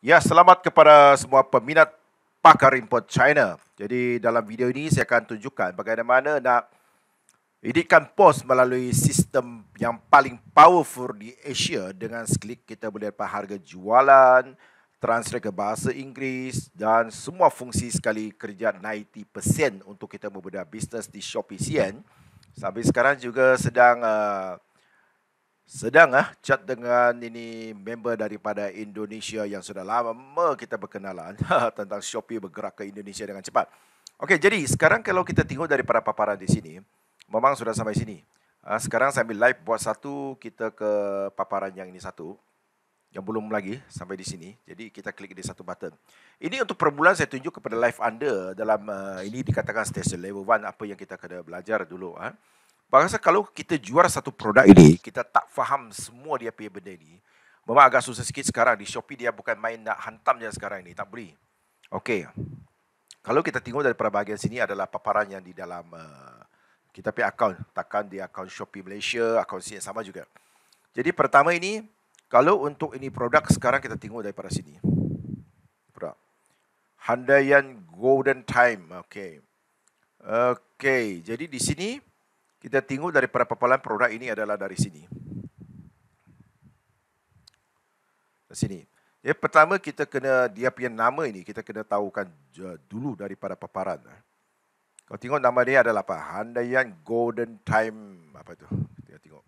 Ya, selamat kepada semua peminat pakar import China. Jadi dalam video ini saya akan tunjukkan bagaimana nak edikan pos melalui sistem yang paling powerful di Asia dengan sekelip kita boleh dapat harga jualan, transfer ke bahasa Inggeris dan semua fungsi sekali kerja 90% untuk kita membuat bisnes di Shopee Sien. Sampai sekarang juga sedang uh, sedang ah chat dengan ini member daripada Indonesia yang sudah lama kita berkenalan ha, tentang Shopee bergerak ke Indonesia dengan cepat. Okey, jadi sekarang kalau kita tengok daripada paparan di sini, memang sudah sampai sini. Ah, sekarang sambil live buat satu, kita ke paparan yang ini satu. Yang belum lagi sampai di sini. Jadi kita klik di satu button. Ini untuk perbulan saya tunjuk kepada live anda dalam ah, ini dikatakan stage level 1 apa yang kita kena belajar dulu. Ah. Bahasa kalau kita jual satu produk ini, kita tak faham semua dia punya benda ini, memang agak susah sikit sekarang. Di Shopee dia bukan main nak hantam je sekarang ini. Tak beli. Okey. Kalau kita tengok dari bahagian sini adalah paparan yang di dalam uh, kita punya akaun. Takkan di akaun Shopee Malaysia, akaun sini sama juga. Jadi pertama ini, kalau untuk ini produk sekarang kita tengok daripada sini. Produk. Handayan Golden Time. Okey. Okey. Jadi di sini kita tengok daripada papalan produk ini adalah dari sini. Dari sini. Ya, pertama kita kena dia punya nama ini kita kena tahu kan eh, dulu daripada paparan. Kau tengok nama dia adalah apa? Handayan Golden Time apa tu? Kita tengok.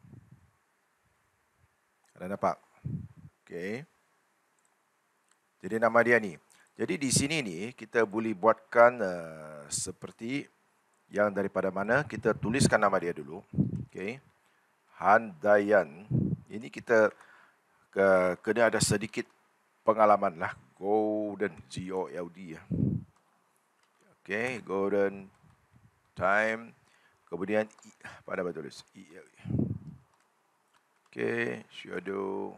Ada apa? Okay. Jadi nama dia ni. Jadi di sini ni kita boleh buatkan uh, seperti yang daripada mana kita tuliskan nama dia dulu. Okay. Handayan. Ini kita ke, kena ada sedikit pengalaman lah. Golden. G-O-L-D. Ya. Okay. Golden time. Kemudian pada apa tulis? E e. Okay. Shadow.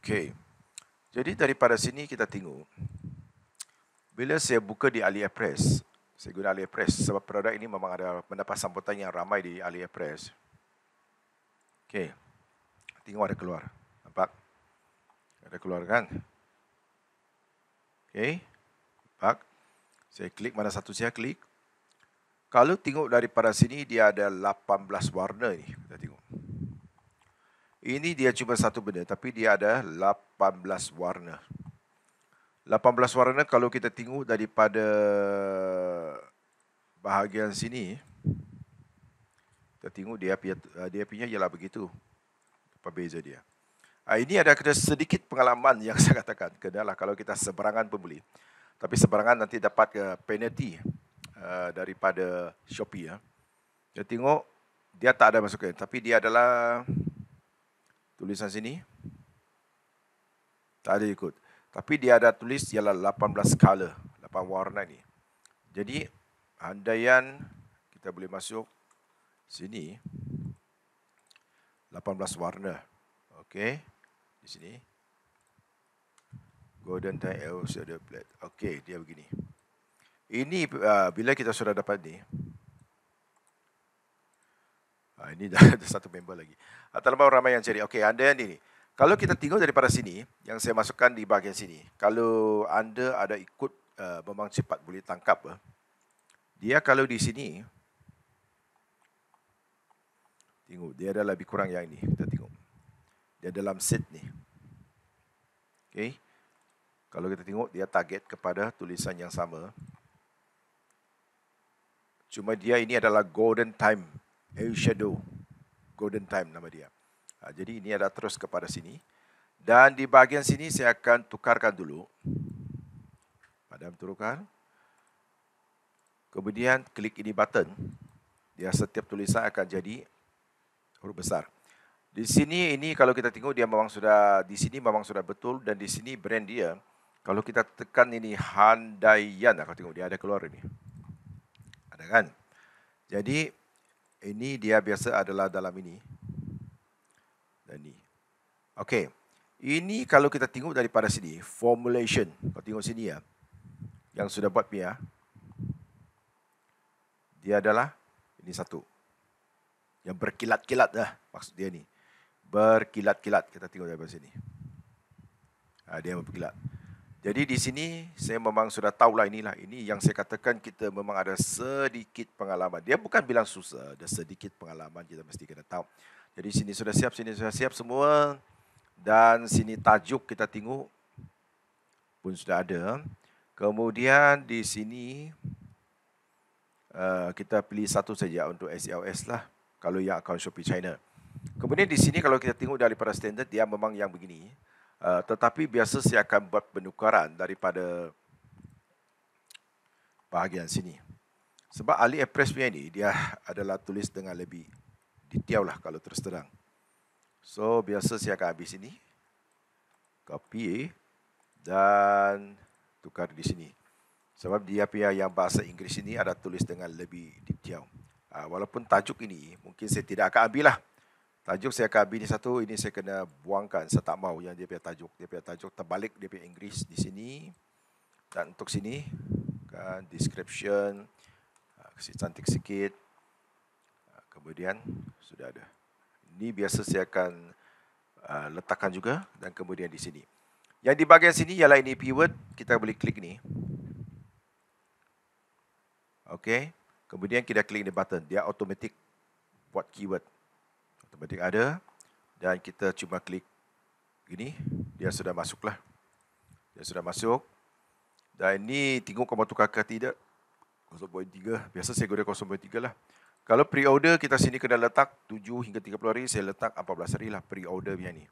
Okay. Jadi daripada sini kita tengok bila saya buka di AliExpress, saya guna AliExpress sebab produk ini memang ada mendapat sambutan yang ramai di AliExpress. Okey. Tengok ada keluar. Nampak? Ada keluar kan? Okey. Nampak? Saya klik mana satu saya klik. Kalau tengok daripada sini dia ada 18 warna ni. Kita tengok. Ini dia cuma satu benda tapi dia ada 18 warna. 18 warna kalau kita tengok daripada bahagian sini kita tengok dia punya, eh, dia punya ialah begitu perbeza dia ah, ini ada kena sedikit pengalaman yang saya katakan kenalah kalau kita seberangan pembeli tapi seberangan nanti dapat ke eh, penalty eh, daripada Shopee ya kita tengok dia tak ada masukan tapi dia adalah tulisan sini tak ada ikut tapi dia ada tulis ialah 18 color, 8 warna ni. Jadi andaian kita boleh masuk sini 18 warna. Okey. Di sini Golden Time Elder Plate. Okey, dia begini. Ini uh, bila kita sudah dapat ni. Uh, ini dah ada satu member lagi. Atau ah, ramai yang cari. Okey, anda yang ni. Kalau kita tengok daripada sini, yang saya masukkan di bahagian sini, kalau anda ada ikut uh, bambang cepat boleh tangkap, uh, dia kalau di sini, tengok, dia ada lebih kurang yang ini, kita tengok. Dia dalam set ni. Okay. Kalau kita tengok, dia target kepada tulisan yang sama. Cuma dia ini adalah golden time, Shadow golden time nama dia. Ha, jadi ini ada terus kepada sini. Dan di bahagian sini saya akan tukarkan dulu. Padam turunkan. Kemudian klik ini button. Dia setiap tulisan akan jadi huruf besar. Di sini ini kalau kita tengok dia memang sudah di sini memang sudah betul dan di sini brand dia. Kalau kita tekan ini Handayan, kalau tengok dia ada keluar ini. Ada kan? Jadi ini dia biasa adalah dalam ini ini, Okey. Ini kalau kita tengok daripada sini, formulation. Kau tengok sini ya. Yang sudah buat dia. Dia adalah ini satu. Yang berkilat-kilat dah maksud dia ni. Berkilat-kilat kita tengok daripada sini. Ha, dia berkilat. Jadi di sini saya memang sudah tahu lah inilah. Ini yang saya katakan kita memang ada sedikit pengalaman. Dia bukan bilang susah. Ada sedikit pengalaman kita mesti kena tahu. Jadi sini sudah siap, sini sudah siap semua. Dan sini tajuk kita tengok pun sudah ada. Kemudian di sini eh, kita pilih satu saja untuk SLS lah. Kalau yang akaun Shopee China. Kemudian di sini kalau kita tengok daripada standard dia memang yang begini. Eh, tetapi biasa saya akan buat penukaran daripada bahagian sini. Sebab AliExpress punya ini dia adalah tulis dengan lebih ditiau lah kalau terus terang. So, biasa saya akan habis ini. Copy dan tukar di sini. Sebab dia punya yang bahasa Inggeris ini ada tulis dengan lebih detail. Ah, walaupun tajuk ini mungkin saya tidak akan ambil lah. Tajuk saya akan ambil ini satu, ini saya kena buangkan. Saya tak mahu yang dia punya tajuk. Dia punya tajuk terbalik dia punya Inggeris di sini. Dan untuk sini, kan, description, ah, kasih cantik sikit kemudian sudah ada. Ini biasa saya akan uh, letakkan juga dan kemudian di sini. Yang di bahagian sini ialah ini keyword, kita boleh klik ni. Okey, kemudian kita klik ni button, dia automatic buat keyword. Automatic ada dan kita cuma klik gini, dia sudah masuklah. Dia sudah masuk. Dan ini tengok kamu tukar ke tidak. 0.3, biasa saya guna 0.3 lah. Kalau pre-order kita sini kena letak 7 hingga 30 hari, saya letak 14 hari lah pre-order punya ni.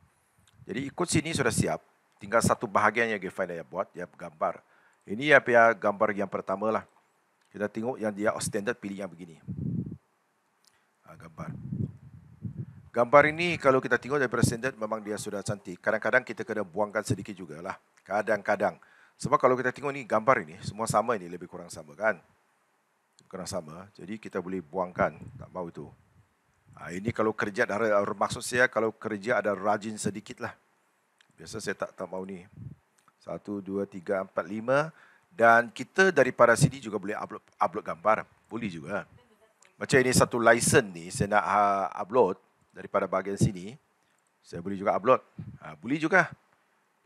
Jadi ikut sini sudah siap. Tinggal satu bahagian yang Gevai dah buat, dia gambar. Ini ya pia gambar yang pertama lah. Kita tengok yang dia standard pilih yang begini. Ha, gambar. Gambar ini kalau kita tengok daripada standard memang dia sudah cantik. Kadang-kadang kita kena buangkan sedikit juga lah. Kadang-kadang. Sebab kalau kita tengok ni gambar ini semua sama ini lebih kurang sama kan kena sama. Jadi kita boleh buangkan tak bau itu. Ha, ini kalau kerja ada maksud saya kalau kerja ada rajin sedikit lah. Biasa saya tak tak mau ni. Satu, dua, tiga, empat, lima. Dan kita daripada sini juga boleh upload upload gambar. Boleh juga. Macam ini satu lesen ni saya nak ha, upload daripada bahagian sini. Saya boleh juga upload. Ha, boleh juga.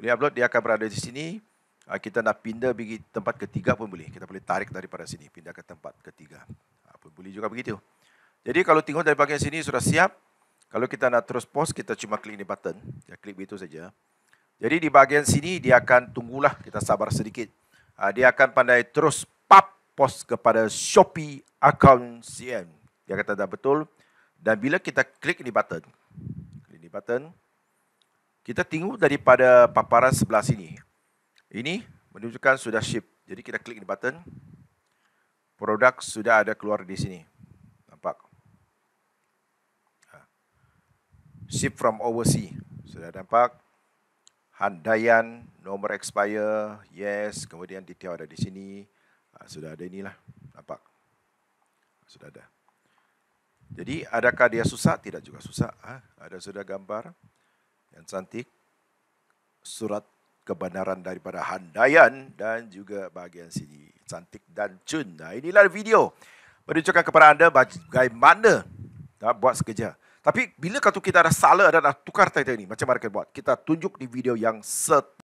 Boleh upload. Dia akan berada di sini. Ah, kita nak pindah pergi tempat ketiga pun boleh. Kita boleh tarik daripada sini, pindah ke tempat ketiga. Apa ah, boleh juga begitu. Jadi kalau tengok dari bahagian sini sudah siap. Kalau kita nak terus post, kita cuma klik ni button. Ya, klik begitu saja. Jadi di bahagian sini dia akan tunggulah kita sabar sedikit. Ah, dia akan pandai terus pop post kepada Shopee account CN. Dia kata dah betul. Dan bila kita klik ni button. Klik ni button. Kita tengok daripada paparan sebelah sini. Ini menunjukkan sudah ship. Jadi kita klik di button. Produk sudah ada keluar di sini. Nampak? Ha. Ship from overseas. Sudah nampak? Handayan, nomor expire, yes. Kemudian detail ada di sini. Ha, sudah ada inilah. Nampak? Sudah ada. Jadi adakah dia susah? Tidak juga susah. Ha, ada sudah gambar yang cantik. Surat kebenaran daripada Handayan dan juga bahagian sini cantik dan cun. Nah, inilah video menunjukkan kepada anda bagaimana nak buat sekejap. Tapi bila kata kita ada salah dan nak tukar title ni, macam mana kita buat? Kita tunjuk di video yang set.